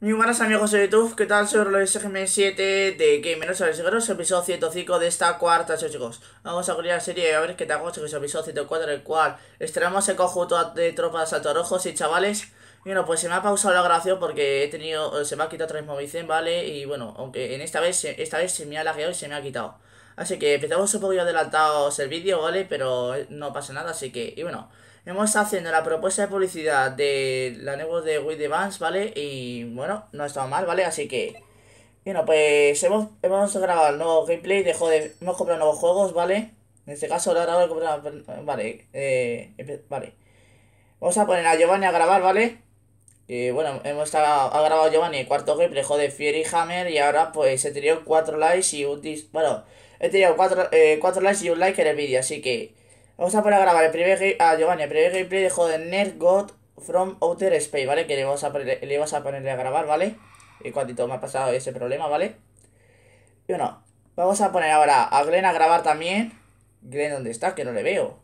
Muy buenas amigos de YouTube, ¿qué tal? Soy el GM7 de Gameros chicos, episodio 105 de esta cuarta chicos. Vamos a abrir la serie y a ver qué tal, chicos, episodio 104, el cual estrenamos el conjunto de tropas rojos y chavales. Y Bueno, pues se me ha pausado la grabación porque he tenido, eh, se me ha quitado otra vez Movicen, ¿vale? Y bueno, aunque en esta vez, esta vez se me ha lagueado y se me ha quitado. Así que empezamos un poquito adelantados el vídeo, ¿vale? Pero eh, no pasa nada, así que, y bueno... Hemos estado haciendo la propuesta de publicidad de la nueva de With the ¿vale? Y bueno, no ha estado mal, ¿vale? Así que... Bueno, pues hemos, hemos grabado el nuevo gameplay, de, joder, hemos comprado nuevos juegos, ¿vale? En este caso, ahora voy a comprar... Vale, eh, vale. Vamos a poner a Giovanni a grabar, ¿vale? bueno, hemos estado, ha grabado Giovanni el cuarto gameplay, joder, Fury Hammer, y ahora pues he tenido cuatro likes y un dis... Bueno, he tenido cuatro, eh, cuatro likes y un like en el vídeo, así que... Vamos a poner a grabar el primer ah, Giovanni, el primer gameplay de Nerd God from Outer Space, ¿vale? Que le vamos a, le vamos a ponerle a grabar, ¿vale? Y cuantito me ha pasado ese problema, ¿vale? Y bueno, vamos a poner ahora a Glenn a grabar también. Glenn, ¿dónde está? Que no le veo.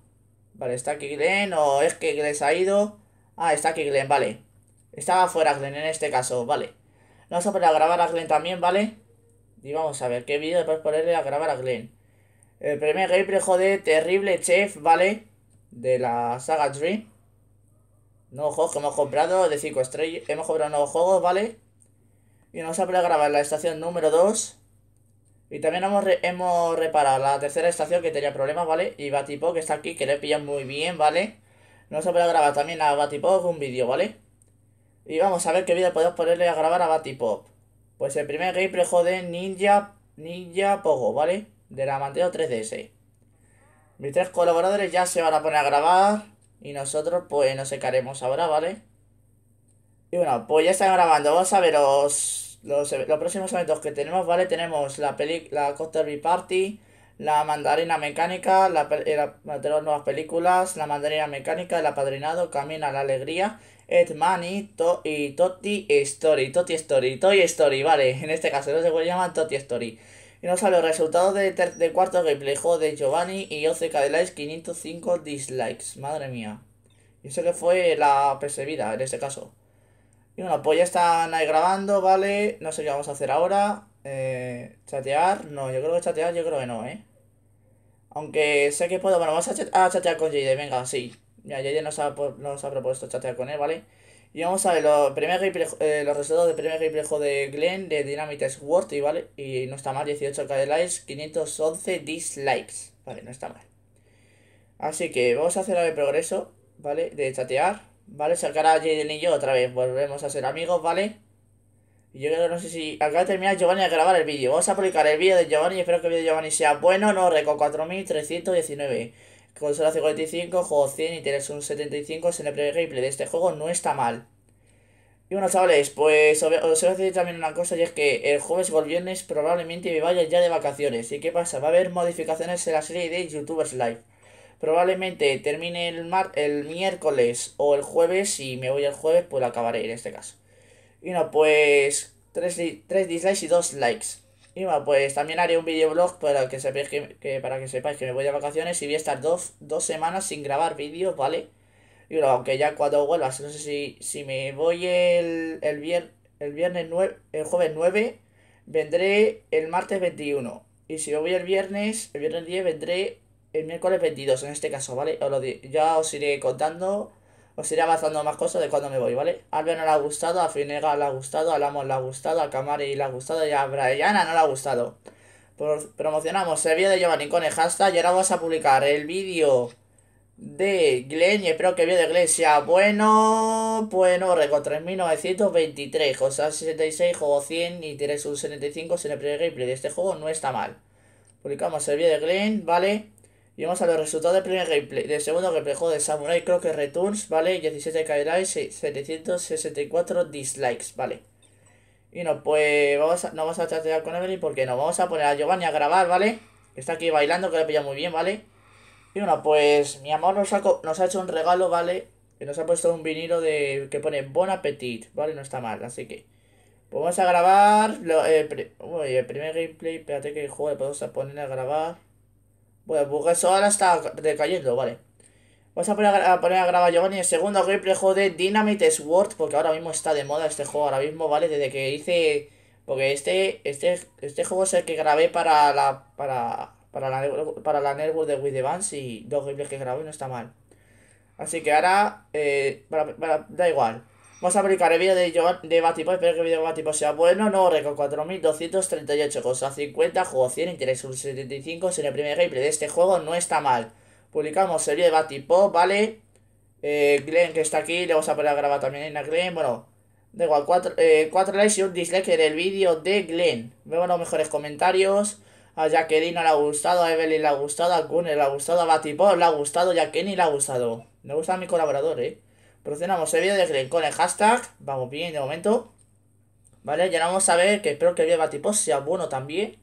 Vale, ¿está aquí Glenn o es que Glenn se ha ido? Ah, está aquí Glenn, vale. Estaba fuera Glenn en este caso, vale. Vamos a poner a grabar a Glenn también, ¿vale? Y vamos a ver qué vídeo después ponerle a grabar a Glenn. El primer gameplay, jode terrible chef, ¿vale? De la saga Dream. no juegos que hemos comprado de 5 estrellas. Hemos comprado nuevos juegos, ¿vale? Y nos ha a grabar la estación número 2. Y también hemos, hemos reparado la tercera estación que tenía problemas, ¿vale? Y Batipop, que está aquí, que le pillado muy bien, ¿vale? Nos ha a grabar también a Batipop un vídeo, ¿vale? Y vamos a ver qué vídeo podemos ponerle a grabar a Batipop. Pues el primer gameplay, jode Ninja, Ninja Pogo, ¿vale? de la manteo 3DS. Mis tres colaboradores ya se van a poner a grabar y nosotros pues nos secaremos ahora, ¿vale? Y bueno, pues ya están grabando. Vamos a ver los, próximos eventos que tenemos, ¿vale? Tenemos la, peli la Party, la mandarina mecánica, la, eh, la, nuevas películas, la mandarina mecánica, el apadrinado, Camina la Alegría, Ed Money y Totti Story, Totti Story, Toy Story, vale, en este caso no se puede llamar Totti Story. Y nos sale los resultados de, cuarto gameplay. de Giovanni y 11 de likes, 505 dislikes. Madre mía. Yo sé que fue la percebida en este caso. Y bueno, pues ya están ahí grabando, ¿vale? No sé qué vamos a hacer ahora. Eh, ¿Chatear? No, yo creo que chatear, yo creo que no, ¿eh? Aunque sé que puedo. Bueno, vamos a, chatear con JD, venga, sí. Ya, JD nos ha propuesto chatear con él, ¿vale? Y vamos a ver los, primeros eh, los resultados del primer gameplay de Glenn de Dynamite Sword, y vale, y no está mal, 18 k de likes, 511 dislikes, vale, no está mal. Así que vamos a hacer el progreso, ¿vale? De chatear, ¿vale? Sacar a Jaden y yo otra vez, volvemos a ser amigos, ¿vale? yo creo no sé si acaba de terminar Giovanni a grabar el vídeo. Vamos a publicar el vídeo de Giovanni, espero que el vídeo de Giovanni sea bueno, no, Reco 4319 consola 55, juego 100 y tienes un 75 en el primer gameplay de este juego, no está mal. Y bueno, chavales, pues os voy a decir también una cosa, y es que el jueves o el viernes probablemente me vaya ya de vacaciones. ¿Y qué pasa? Va a haber modificaciones en la serie de YouTubers Live. Probablemente termine el, mar el miércoles o el jueves, si me voy el jueves, pues lo acabaré en este caso. Y no, pues 3 dislikes y 2 likes. Y bueno, pues también haré un videoblog para que sepáis que, para que sepáis que me voy a vacaciones y voy a estar dos, semanas sin grabar vídeos, ¿vale? Y bueno, aunque ya cuando vuelvas, no sé si, si me voy el, el, el viernes 9, el jueves 9, vendré el martes 21. Y si me voy el viernes, el viernes 10, vendré el miércoles 22, en este caso, ¿vale? Os lo, ya os iré contando os iré avanzando más cosas de cuando me voy, ¿vale? A Albert no le ha gustado, a Finega le ha gustado, a Lamos le ha gustado, a Camari le ha gustado y a Brianna no le ha gustado. Pues promocionamos el vídeo de Giovanni con el y ahora vamos a publicar el vídeo de Glenn y espero que el vídeo de Glenn sea bueno, bueno, récord 3923, o sea 66, juego 100 y tienes un 75 en el primer gameplay de este juego, no está mal. Publicamos el vídeo de Glenn, ¿vale? Y vamos a los resultados del primer gameplay. Del segundo gameplay, juego de Samurai Crocker Returns, ¿vale? 17 k 764 dislikes, ¿vale? Y no, pues vamos no vamos a chatear con Evelyn porque no. Vamos a poner a Giovanni a grabar, ¿vale? Que está aquí bailando, que le pillado muy bien, ¿vale? Y bueno, pues mi amor nos ha, nos ha hecho un regalo, ¿vale? Que nos ha puesto un vinilo de que pone Bon Appetit, ¿vale? No está mal, así que... Pues vamos a grabar... Lo, eh, el primer gameplay, espérate que juego, podemos poner a grabar... Bueno, pues porque eso ahora está decayendo, vale. Vamos a poner a, poner a grabar Giovanni el segundo gameplay juego de Dynamite Sword, porque ahora mismo está de moda este juego, ahora mismo, ¿vale? Desde que hice... Porque este, este, este juego es el que grabé para la, para, la, para network de With Evans y dos gameplays que grabé no está mal. Así que ahora, eh, da igual. Vamos a publicar el vídeo de, de Batipo. Espero que el vídeo de Batipo sea bueno. no, récord: 4238 cosas. 50 juegos, 100 interés, 75 en el primer gameplay de este juego. No está mal. Publicamos el vídeo de Batipo, ¿vale? Eh, Glenn, que está aquí, le vamos a poner a grabar también a Glenn. Bueno, da igual, 4 eh, likes y un dislike en el vídeo de Glenn. veo los mejores comentarios. A Jacqueline le ha gustado, a Evelyn le ha gustado, a Gunner le ha gustado, a Batipop le ha gustado y a Kenny le ha gustado. Me gusta mi colaborador, eh promocionamos el vídeo de Green con el hashtag. Vamos bien de momento. Vale, ya vamos a ver que espero que el vídeo de Batipos sea bueno también.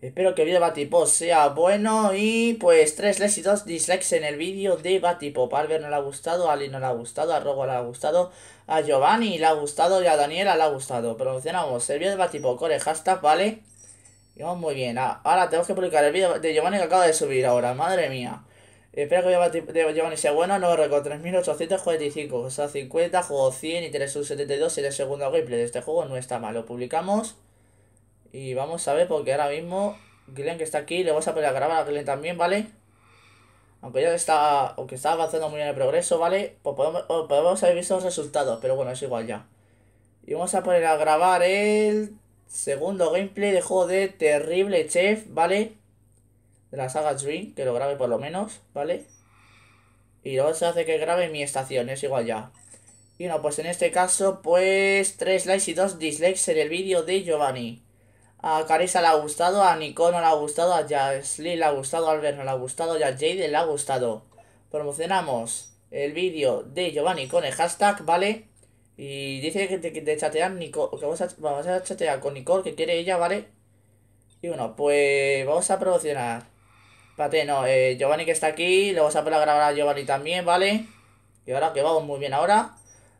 Espero que el vídeo de sea bueno y pues tres likes y dos dislikes en el vídeo de Batipop. A Albert no le ha gustado, a Ali no le ha gustado, a Robo le ha gustado, a Giovanni le ha gustado y a Daniela le ha gustado. Promocionamos el vídeo de Batipop con el hashtag, ¿vale? Y vamos muy bien. Ahora tenemos que publicar el vídeo de Giovanni que acaba de subir ahora, madre mía. Espero que llevan y sea bueno, no recuerdo 3845, o sea, 50, juego 100 y 372 en el segundo gameplay de este juego, no está mal, lo publicamos. Y vamos a ver, porque ahora mismo Glenn que está aquí, le vamos a poner a grabar a Glenn también, ¿vale? Aunque ya está, aunque está avanzando muy bien el progreso, ¿vale? Pues podemos, podemos haber visto los resultados, pero bueno, es igual ya. Y vamos a poner a grabar el segundo gameplay de juego de Terrible Chef, ¿vale? de la saga Dream, que lo grabe por lo menos, ¿vale? Y luego se hace que grabe mi estación, es igual ya. Y bueno, pues en este caso, pues 3 likes y 2 dislikes en el vídeo de Giovanni. A Carissa le ha gustado, a Nicole no le ha gustado, a Jasly le ha gustado, a Albert no le ha gustado y a Jade le ha gustado. Promocionamos el vídeo de Giovanni con el hashtag, ¿vale? Y dice que te, que chatean Nico, vamos a, vamos a chatear con Nicole, que quiere ella, ¿vale? Y bueno, pues vamos a promocionar. Espérate, no, eh, Giovanni que está aquí, le vamos a poner a grabar a Giovanni también, ¿vale? Y ahora que vamos muy bien ahora.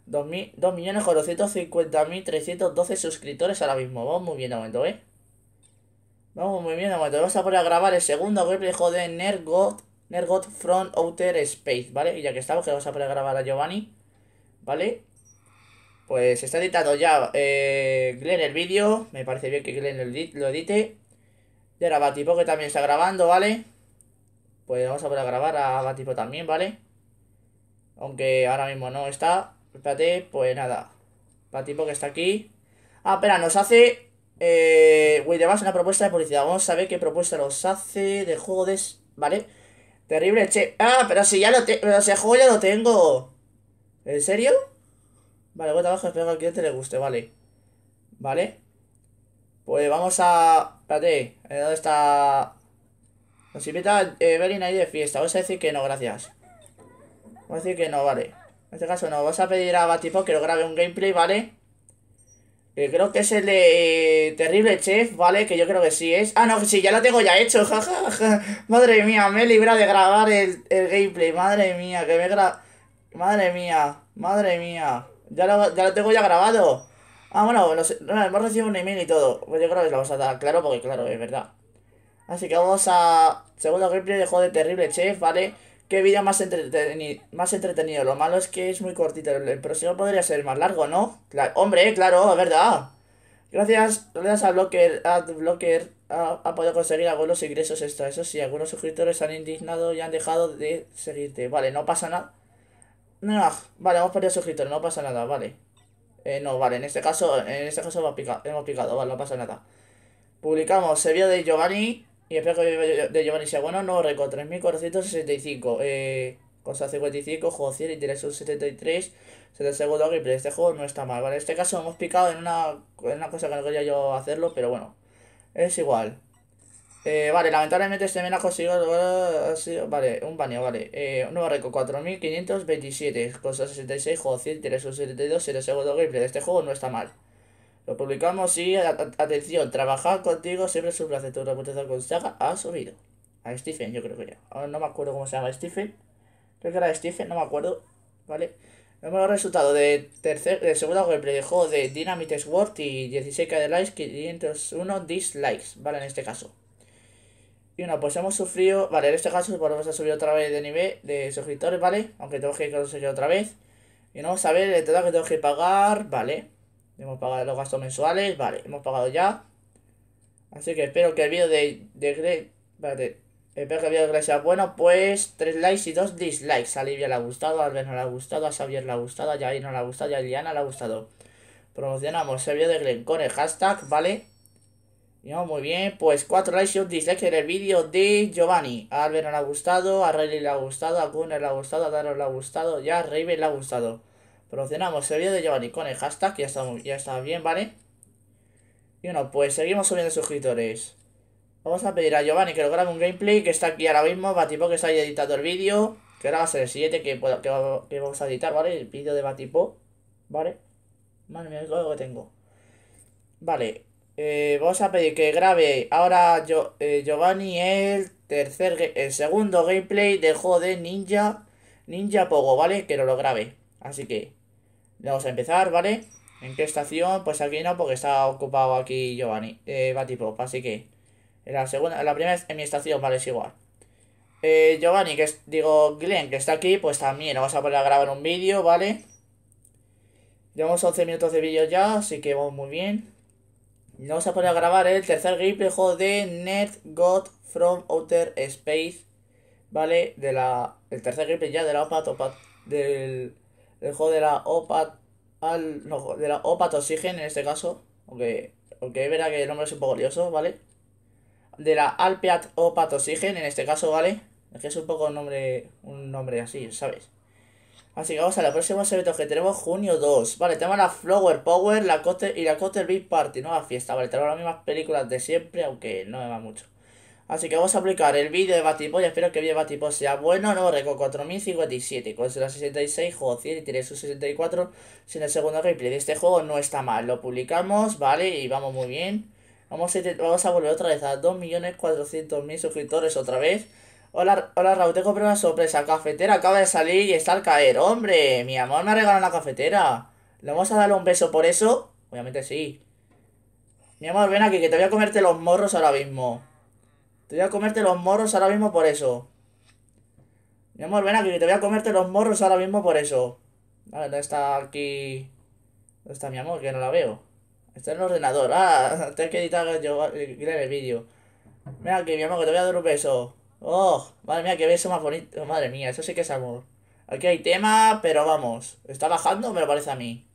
2.450.312 suscriptores ahora mismo. Vamos muy bien de momento, ¿eh? Vamos muy bien de momento. Vamos a poner a grabar el segundo gameplay de Nergot, Nergot from Outer Space, ¿vale? Y ya que estamos, que vamos a poner a grabar a Giovanni, ¿vale? Pues está editado ya eh, Glenn el vídeo. Me parece bien que Glenn lo edite. Y ahora tipo que también está grabando, ¿vale? vale pues vamos a poder grabar a Batipo también, ¿vale? Aunque ahora mismo no está. Espérate, pues nada. Batipo que está aquí. Ah, espera, nos hace. Eh, además una propuesta de publicidad. Vamos a ver qué propuesta nos hace de juego de. ¿Vale? Terrible, che. Ah, pero si ya lo tengo. Pero si el juego ya lo tengo. ¿En serio? Vale, voy abajo, espero que al te le guste, vale. Vale. Pues vamos a. Espérate, eh, ¿dónde está si invita a eh, Belin ahí de fiesta. voy a decir que no, gracias. Voy a decir que no, vale. En este caso no. vas a pedir a Batipo que lo grabe un gameplay, ¿vale? creo que es el de eh, Terrible Chef, ¿vale? Que yo creo que sí es. Ah, no, que sí, ya lo tengo ya hecho. jajaja Madre mía, me he librado de grabar el, gameplay. Madre mía, que me gra... Madre mía, madre mía. Ya lo, tengo ya grabado. Ah, bueno, hemos recibido un email y todo. Pues yo creo que lo vamos a dar claro, porque claro, es verdad. Así que vamos a... Segundo gameplay de juego de Terrible Chef, ¿vale? Qué vídeo más, entreteni más entretenido. Lo malo es que es muy cortito. El próximo podría ser más largo, ¿no? hombre, claro, verdad. Gracias, gracias a Blocker, a ha, podido conseguir algunos ingresos extra. Eso sí, algunos suscriptores han indignado y han dejado de seguirte. Vale, no pasa nada. No, vale, hemos perdido suscriptores, no pasa nada, vale. Eh, no, vale, en este caso, en este caso hemos picado, picado, vale, no pasa nada. Publicamos, se vio de Giovanni, y espero que de Giovanni bueno, no récord, 3465. Eh, 55, juego 100, interés 73. 7 segundo griple. este juego no está mal. Vale, en este caso hemos picado en una, en una cosa que no quería yo hacerlo, pero bueno. Es igual. Eh, vale, lamentablemente este menajo ha conseguido. Vale, un baño, vale. Eh, un nuevo récord: 4527, cosa 66, juego 100, interés 72. 7 segundos griple. este juego no está mal. Lo publicamos y atención, trabajar contigo siempre es un placer. Tu reputación con Saga ha subido. A Stephen, yo creo que ya. Ahora no me acuerdo cómo se llama Stephen. Creo que era Stephen, no me acuerdo. ¿Vale? hemos resultado de tercer, de segunda gameplay de juego de Dynamite Sword y 16k de likes, 501 dislikes, ¿vale? En este caso. Y bueno, pues hemos sufrido, vale, en este caso volvemos ha subir otra vez de nivel de suscriptores, ¿vale? Aunque tengo que conseguir otra vez. Y no vamos a ver el total que tengo que pagar, ¿vale? Hemos pagado los gastos mensuales, vale, hemos pagado ya. Así que espero que el vídeo de, de Greg... Espero que el vídeo de Greg sea bueno. Pues 3 likes y 2 dislikes. A Livia le ha gustado, a Albert no le ha gustado, a Xavier le ha gustado, a Jair no le ha gustado, a Liana le ha gustado. Promocionamos el vídeo de Greg con el hashtag, ¿vale? No, muy bien, pues 4 likes y un dislike en el vídeo de Giovanni. A Albert no le ha gustado, a Riley le ha gustado, a Gunner le ha gustado, a Daros le ha gustado ya a Raven le ha gustado. Producenamos el vídeo de Giovanni con el hashtag, ya está, ya está bien, ¿vale? Y bueno, pues seguimos subiendo suscriptores. Vamos a pedir a Giovanni que lo grabe un gameplay que está aquí ahora mismo, Batipo que está ahí editando el vídeo. Que ahora va a ser el siguiente que, que, vamos a editar, ¿vale? El vídeo de Batipo, ¿vale? Madre mía, lo que tengo. Vale, eh, vamos a pedir que grabe ahora yo, eh, Giovanni el tercer, el segundo gameplay de juego de Ninja, Ninja Pogo, ¿vale? Que no lo grabe. Así que Vamos a empezar, ¿vale? ¿En qué estación? Pues aquí no, porque está ocupado aquí Giovanni, eh, Batipop, así que... La segunda, la primera es en mi estación, vale, es igual. Eh, Giovanni, que es, digo, Glenn, que está aquí, pues también vamos a poner a grabar un vídeo, ¿vale? Llevamos 11 minutos de vídeo ya, así que vamos muy bien. vamos a poner a grabar el tercer gameplay de Net God from Outer Space, ¿vale? De la, el tercer gripe ya de la OPA, topa, del dejó de la opat al, no, de la Opat en este caso, aunque, aunque es verdad que el nombre es un poco lioso, ¿vale? De la Alpeat Opat oxigen en este caso, ¿vale? Es que es un poco un nombre, un nombre así, ¿sabes? Así que vamos a los próximos eventos que tenemos junio 2. Vale, tenemos la Flower Power la cote y la cote Big Party, nueva fiesta. Vale, tenemos las mismas películas de siempre, aunque no me va mucho. Así que vamos a publicar el vídeo de Batipo y espero que el vídeo de Batipo sea bueno. No, reco 4057, con 66, juego y tiene su 64. Sin el segundo replay de este juego no está mal. Lo publicamos, ¿vale? Y vamos muy bien. Vamos a, vamos a volver otra vez a 2.400.000 suscriptores otra vez. Hola, hola Raúl, te compré una sorpresa. Cafetera acaba de salir y está al caer. ¡Hombre! Mi amor me ha regalado una cafetera. ¿Le vamos a darle un beso por eso? Obviamente sí. Mi amor, ven aquí que te voy a comerte los morros ahora mismo. Te voy a comerte los morros ahora mismo por eso. Mi amor, ven aquí, te voy a comerte los morros ahora mismo por eso. Vale, ¿dónde está aquí? ¿Dónde está mi amor? Que no la veo. Está en el ordenador. Ah, tengo que editar yo el eh, vídeo. Mira aquí, mi amor, que te voy a dar un beso. Oh, madre mía, qué beso más bonito. Madre mía, eso sí que es amor. Aquí hay tema, pero vamos. ¿Está bajando o me lo parece a mí?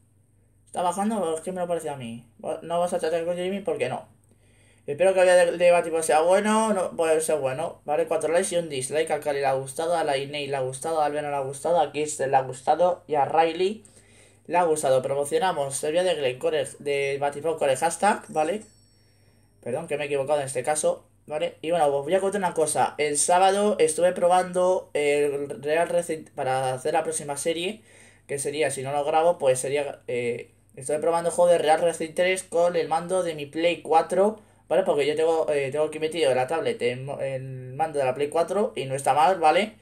¿Está bajando o es que me lo parece a mí? No vas a chatear con Jimmy ¿Por qué no. Espero que el de pues, sea bueno, no puede ser bueno. Vale, 4 likes y un dislike. A Cali le ha gustado, a la Inei le ha gustado, a no le ha gustado, a Kiss le ha gustado y a Riley le ha gustado. Promocionamos el día de Glencore de con hashtag, ¿vale? Perdón que me he equivocado en este caso, ¿vale? Y bueno, os voy a contar una cosa. El sábado estuve probando el Real Recent para hacer la próxima serie, que sería, si no lo grabo, pues sería... Eh, estuve probando el juego de Real Recent 3 con el mando de mi Play 4 ¿vale? Porque yo tengo, eh, tengo aquí metido la tablet, en el, mando de la Play 4 y no está mal, ¿vale?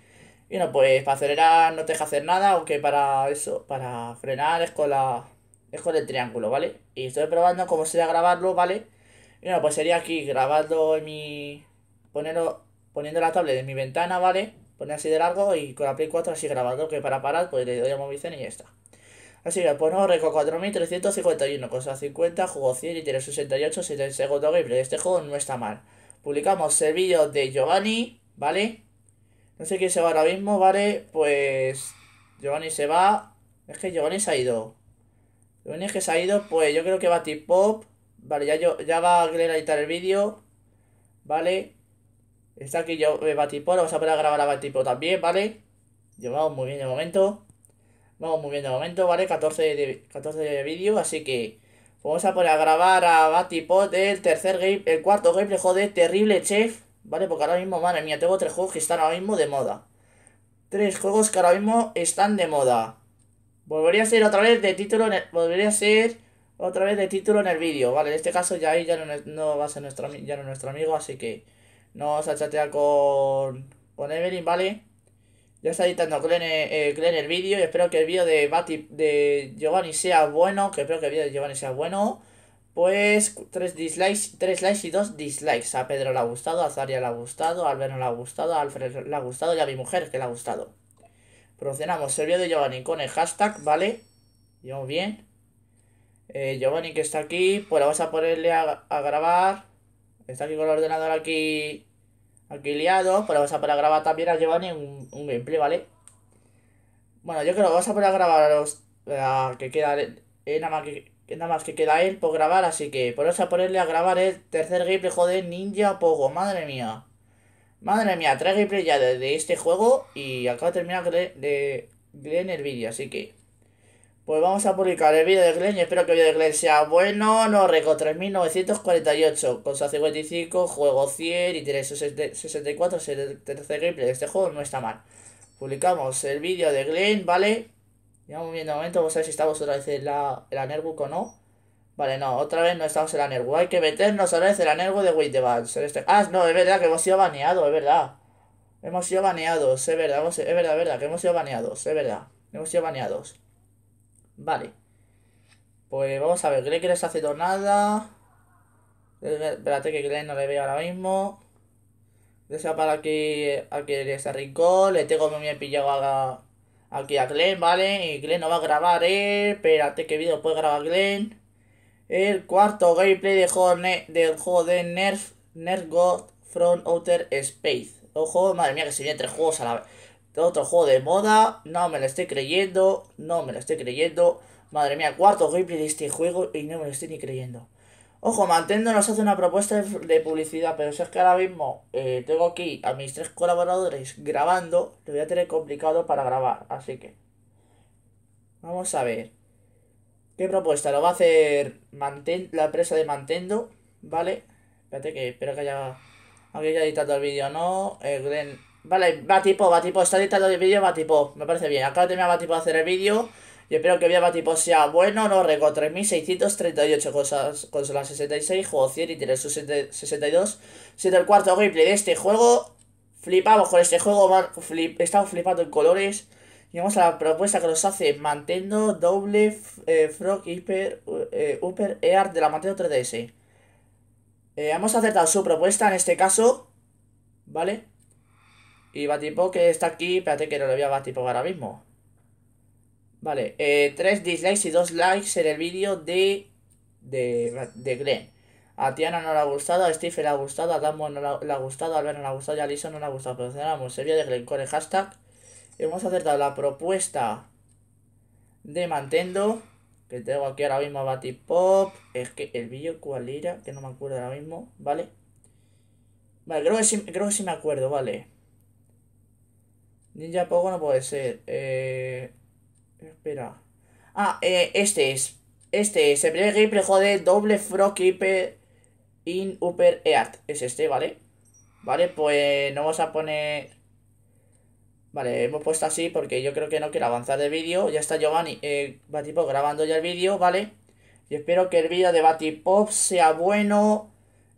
Y no, pues para acelerar no te deja hacer nada, aunque para eso, para frenar es con la es con el triángulo, ¿vale? Y estoy probando cómo sería grabarlo, ¿vale? Y bueno, pues sería aquí grabando en mi... Ponerlo, poniendo la tablet en mi ventana, ¿vale? Poner así de largo y con la Play 4 así grabando, que para parar pues le doy a movicen y ya está. Así que pues no récord 4351, cosa 50, jugó 100 y tiene 68, 7 segundo gameplay. Este juego no está mal. Publicamos el vídeo de Giovanni, ¿vale? No sé quién se va ahora mismo, ¿vale? Pues Giovanni se va. Es que Giovanni se ha ido. Giovanni es que se ha ido, pues yo creo que va Vale, ya, yo, ya va a editar el vídeo. ¿Vale? Está aquí yo, eh, Batipop, vamos a poder grabar a Batipop también, ¿vale? Llevamos muy bien de momento. Vamos muy bien de momento, ¿vale? 14 de, 14 vídeo, así que vamos a poner a grabar a Batipot el tercer game, el cuarto gameplay, joder, terrible chef, ¿vale? Porque ahora mismo, madre mía, tengo tres juegos que están ahora mismo de moda. Tres juegos que ahora mismo están de moda. Volvería a ser otra vez de título, en el, volvería a ser otra vez de título en el vídeo, ¿vale? En este caso ya ahí ya no, va a ser nuestro, ya nuestro amigo, así que no vamos a chatear con, con Evelyn, ¿vale? Ya está editando eh, eh, Glenn, el vídeo y espero que el vídeo de, Bati, de Giovanni sea bueno, que espero que el vídeo de Giovanni sea bueno. Pues tres dislikes, likes y dos dislikes. A Pedro le ha gustado, a Zaria le ha gustado, a Alberto le ha gustado, a Alfred le ha gustado y a mi mujer que le ha gustado. Promocionamos el vídeo de Giovanni con el hashtag, ¿vale? Llevamos bien. Eh, Giovanni que está aquí, pues vamos a ponerle a, a grabar. Está aquí con el ordenador aquí Aquí liado, pero pues vamos a poder grabar también a Giovanni un, gameplay, ¿vale? Bueno, yo creo que vamos a poder grabar a los que queda eh, nada, más que, nada más que queda él por grabar, así que por eso a ponerle a grabar el tercer gameplay, joder, Ninja Pogo, madre mía. Madre mía, tres gameplays ya de, este juego y acabo de terminar de, de, de en el vídeo, así que... Pues vamos a publicar el vídeo de Glenn y espero que el vídeo de Glenn sea bueno. No, Reco 3948 con 55, juego 100 y tiene 64, gameplay. Este juego no está mal. Publicamos el vídeo de Glenn, ¿vale? Ya un momento, vamos a ver si estamos otra vez en la, en o no. Vale, no, otra vez no estamos en la Nervo. Hay que meternos otra vez en la Nervo de Windevans. Este... Ah, no, es verdad que hemos sido baneados, es verdad. Hemos sido baneados, es verdad, es verdad, es verdad, que hemos sido baneados, es verdad. Hemos sido baneados. Vale. Pues vamos a ver, que les hace nada. Espérate que Glen no le veo ahora mismo. Desea para aquí a que les Le tengo muy bien pillado aquí a Glen ¿vale? Y Glen no va a grabar, ¿eh? Espérate que video puede grabar Glenn. El cuarto gameplay de juego del juego de Nerf, Nerf God from Outer Space. Ojo, madre mía, que se vienen tres juegos a la vez. Otro juego de moda. No me lo estoy creyendo. No me lo estoy creyendo. Madre mía, cuarto gameplay de este juego y no me lo estoy ni creyendo. Ojo, Mantendo nos hace una propuesta de publicidad, pero si es que ahora mismo eh, tengo aquí a mis tres colaboradores grabando, lo voy a tener complicado para grabar, así que... Vamos a ver. ¿Qué propuesta? Lo va a hacer Manten la empresa de Mantendo, ¿vale? Espérate que espero que haya... Aquí ya editado el vídeo, ¿no? El eh, Vale, va tipo, va tipo, está editando el vídeo, va tipo, me parece bien. Acá también va tipo hacer el vídeo. Y espero que va tipo sea bueno, no récord 3638 cosas, consola 66, juego 100 y tiene 62. Siendo el cuarto gameplay de este juego, flipamos con este juego, flip, estamos flipando en colores. Y vamos a la propuesta que nos hace Mantendo Doble eh, Frog Hyper eh, Upper Air de la Mantendo 3DS. Eh, hemos aceptado su propuesta en este caso, ¿vale? Y Batipo que está aquí, espérate que no le voy a Batipo ahora mismo. Vale, eh, 3 dislikes y dos likes en el vídeo de, de, de Glenn. A Tiana no le ha gustado, a Steve le ha gustado, a Damo no le ha, gustado, a Albert no le ha gustado y a no le ha gustado. el sería de Glenn con el hashtag. Hemos acertado la propuesta de Mantendo. Que tengo aquí ahora mismo a Batipop. Es que el vídeo cuál era, que no me acuerdo ahora mismo, ¿vale? Vale, creo que creo que sí me acuerdo, vale. Ninja Pogo no puede ser. Eh... Espera. Ah, eh, este es. Este es. El primer gameplay jode doble frog keeper in upper earth. Es este, ¿vale? Vale, pues no vamos a poner... Vale, hemos puesto así porque yo creo que no quiero avanzar de vídeo. Ya está Giovanni, eh, Batipop grabando ya el vídeo, ¿vale? Y espero que el vídeo de Batipop sea bueno.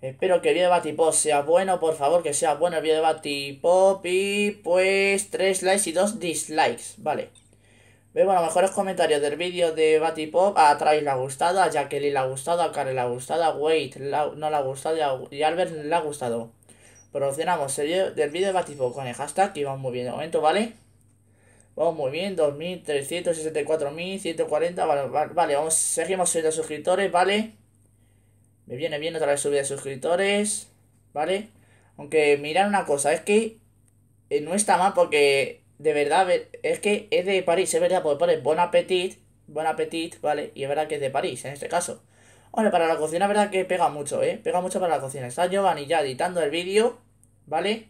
Espero que el video de Batipop sea bueno, por favor, que sea bueno el video de Batipop y pues 3 likes y 2 dislikes, vale. veo los mejores comentarios del vídeo de Batipop, a Travis la gustado, a Jacqueline la gustado, a Karen la gustado, a Wade la, no la gustado y, a, y Albert la gustado. Promocionamos el del vídeo de Batipop con el hashtag y vamos muy bien de momento, ¿vale? Vamos muy bien, 2.364.140, vale, vale, vale, vamos, seguimos siendo suscriptores, ¿vale? Me viene bien otra vez subida de suscriptores, ¿vale? Aunque mirad una cosa, es que eh, no está mal porque de verdad, es que es de París, es verdad, porque pone Bon Appetit, Bon apetit, ¿vale? Y es verdad que es de París, en este caso. Hombre, para la cocina, verdad que pega mucho, ¿eh? Pega mucho para la cocina. Está Giovanni ya editando el vídeo, ¿vale?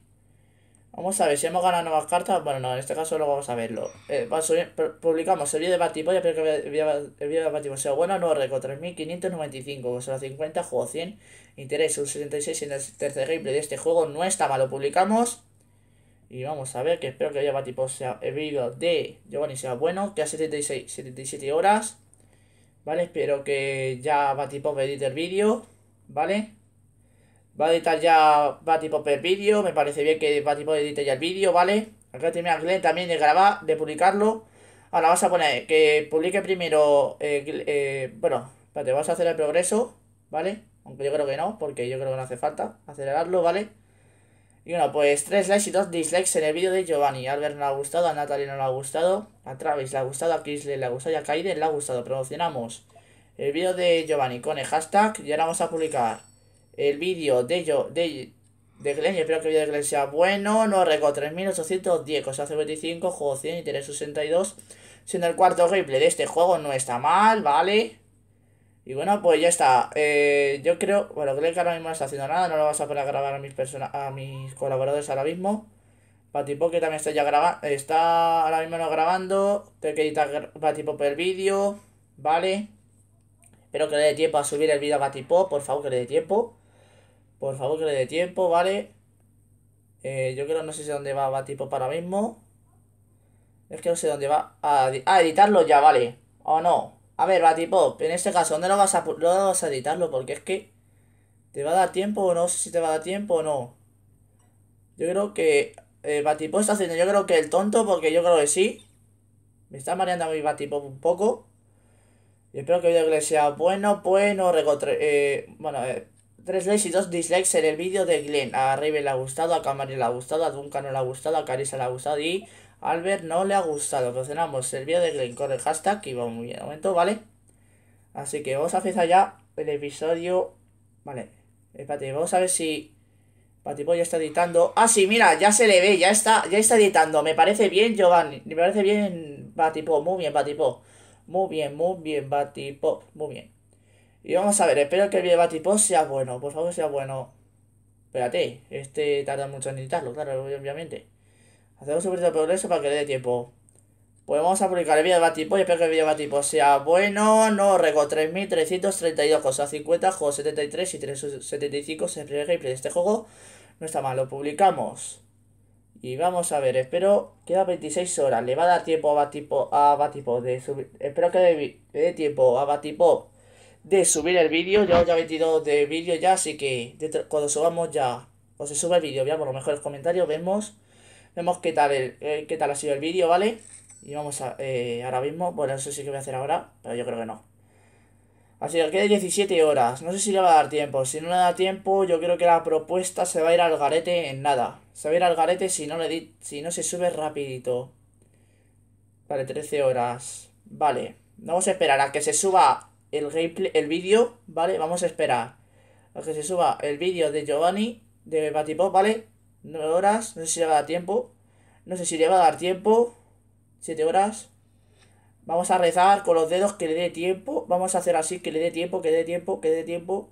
Vamos a ver si hemos ganado nuevas cartas. Bueno, no, en este caso luego vamos a verlo. Eh, publicamos el vídeo de Batipo. espero que el vídeo de Batipo sea bueno. Nuevo récord: 3595. o sea, 50, juego 100. Interés: un 76 En el tercer gameplay de este juego no está mal. Lo publicamos. Y vamos a ver que espero que el video sea el vídeo de Giovanni sea bueno. Que a 76, 77 horas. Vale, espero que ya Batipo edite el vídeo. Vale. Va a editar ya va tipo per vídeo. Me parece bien que va tipo editar ya el vídeo, ¿vale? Acá tiene a Glenn también de grabar, de publicarlo. Ahora vas a poner que publique primero. Eh, eh, bueno, espérate, vamos a hacer el progreso, ¿vale? Aunque yo creo que no, porque yo creo que no hace falta acelerarlo, ¿vale? Y bueno, pues tres likes y 2 dislikes en el vídeo de Giovanni. A Albert no le ha gustado, a Natalie no le ha gustado, a Travis le ha gustado, a Kisley le ha gustado y a Kaiden le ha gustado. Promocionamos el vídeo de Giovanni con el hashtag y ahora vamos a publicar el vídeo de yo de, de Glenn. espero que el vídeo de Glenn sea bueno. No regó 3810, cosa 25, juego 100 y 362. Siendo el cuarto gameplay de este juego, no está mal, ¿vale? Y bueno, pues ya está. Eh, yo creo. Bueno, Glenn que ahora mismo no está haciendo nada. No lo vas a poder grabar a mis, a mis colaboradores ahora mismo. Patipo que también está ya grabando. Está ahora mismo no grabando. Tengo que editar Patipop el vídeo. ¿Vale? Espero que le dé tiempo a subir el vídeo a Patipop. Por favor, que le dé tiempo. Por favor que le dé tiempo, ¿vale? Eh, yo creo, no sé si dónde va, va tipo para mismo. Es que no sé dónde va. A, ah, editarlo ya, vale. O no. A ver, Batipop, en este caso, ¿dónde lo vas, a, lo a editarlo? Porque es que te va a dar tiempo o no No sé si te va a dar tiempo o no. Yo creo que Batipop eh, está haciendo, yo creo que el tonto, porque yo creo que sí. Me está mareando a mi Batipop un poco. Y espero que hoy le que sea bueno, bueno, Eh, bueno, eh, Tres likes y dos dislikes en el vídeo de Glenn. A River le ha gustado, a Camari le ha gustado, a Duncan no le ha gustado, a Carissa le ha gustado y a Albert no le ha gustado. Pues Cocinamos el vídeo de Glenn con el hashtag y va muy bien de momento, ¿vale? Así que vamos a empezar ya el episodio. Vale, espérate, eh, vamos a ver si Patipo ya está editando. Ah, sí, mira, ya se le ve, ya está, ya está editando. Me parece bien, Giovanni. Me parece bien, Patipo. Muy bien, Patipo. Muy bien, muy bien, Patipo. Muy bien. Y vamos a ver, espero que el video tipo sea bueno, por favor sea bueno. Espérate, este tarda mucho en editarlo, claro, obviamente. Hacemos un poquito de progreso para que le dé tiempo. Pues vamos a publicar el video de Batipo y espero que el video de Batipo sea bueno. No, Rego 3332 cosas 50, juego 73 y 375 se el gameplay de este juego. No está mal, lo publicamos. Y vamos a ver, espero. Queda 26 horas. Le va a dar tiempo a Batipo. A Batipo de subir. Espero que dé tiempo a Batipo de subir el vídeo. Yo ya 22 de vídeo ya, así que cuando subamos ya, o se sube el vídeo, veamos los comentarios, vemos, vemos qué tal, el, eh, qué tal ha sido el vídeo, ¿vale? Y vamos a, eh, ahora mismo, bueno, no sé si que voy a hacer ahora, pero yo creo que no. Así que de 17 horas, no sé si le va a dar tiempo, si no le da tiempo yo creo que la propuesta se va a ir al garete en nada. Se va a ir al garete si no, le si no se sube rapidito. Vale, 13 horas. Vale, vamos a esperar a que se suba el gameplay, el vídeo, ¿vale? Vamos a esperar a que se suba el vídeo de Giovanni, de Batipop, ¿vale? Nueve horas, no sé si le va a dar tiempo. No sé si le va a dar tiempo. Siete horas. Vamos a rezar con los dedos que le dé tiempo. Vamos a hacer así, que le dé tiempo, que le dé tiempo, que le dé tiempo.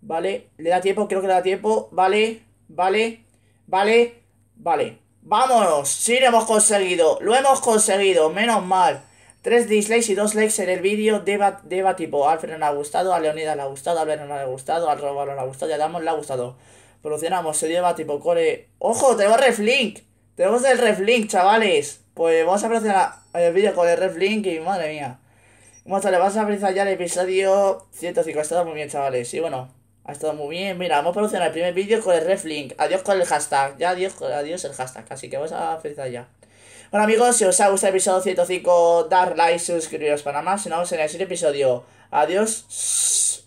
Vale, le da tiempo, creo que le da tiempo. Vale, vale, vale, vale. Vámonos, sí lo hemos conseguido, lo hemos conseguido, menos mal. Tres dislikes y dos likes en el vídeo Deba, deba tipo Alfred no le ha gustado, a Leonida le ha gustado, a Alberto no le ha gustado, al Robo no le ha gustado ya a le ha gustado. Producionamos, se lleva tipo core. ¡Ojo! Tenemos reflink. Tenemos el reflink, chavales. Pues vamos a producir el vídeo con el reflink y madre mía. Vamos a le vamos a ya el episodio 105. Ha estado muy bien, chavales. Y bueno, ha estado muy bien. Mira, vamos a producir el primer vídeo con el reflink. Adiós con el hashtag. Ya adiós, adiós el hashtag. Así que vamos a presionar ya. Bueno amigos, si os ha gustado el episodio 105, dar like, suscribiros para más. nos vemos en el siguiente episodio. Adiós.